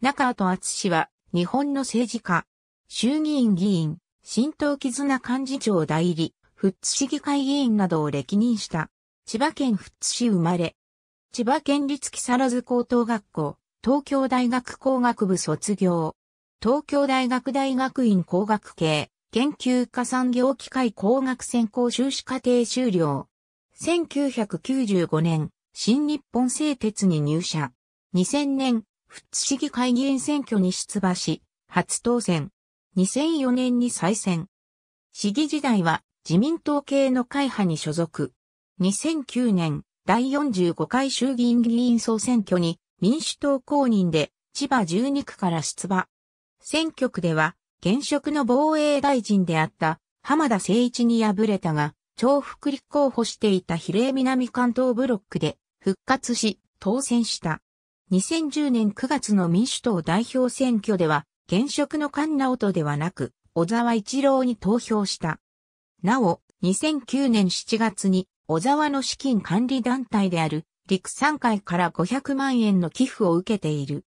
中と厚氏は、日本の政治家、衆議院議員、新党絆幹事長代理、富津市議会議員などを歴任した。千葉県富津市生まれ。千葉県立木更津高等学校、東京大学工学部卒業。東京大学大学院工学系、研究科産業機械工学専攻修士課程修了。1995年、新日本製鉄に入社。2000年、富津市議会議員選挙に出馬し、初当選。2004年に再選。市議時代は自民党系の会派に所属。2009年第45回衆議院議員総選挙に民主党公認で千葉12区から出馬。選挙区では現職の防衛大臣であった浜田誠一に敗れたが、重複立候補していた比例南関東ブロックで復活し当選した。2010年9月の民主党代表選挙では、現職の菅直人ではなく、小沢一郎に投票した。なお、2009年7月に、小沢の資金管理団体である、陸産会から500万円の寄付を受けている。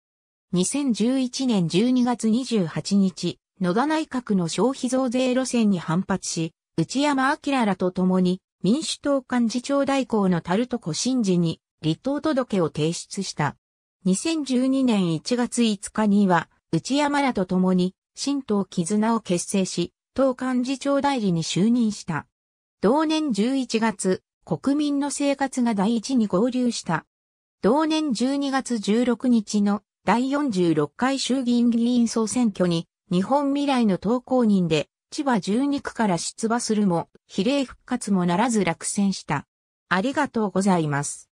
2011年12月28日、野田内閣の消費増税路線に反発し、内山明らと共に民主党幹事長代行の樽床新次に離党届を提出した。2012年1月5日には、内山らと共に、新党絆を結成し、党幹事長代理に就任した。同年11月、国民の生活が第一に合流した。同年12月16日の第46回衆議院議員総選挙に、日本未来の党公認で、千葉12区から出馬するも、比例復活もならず落選した。ありがとうございます。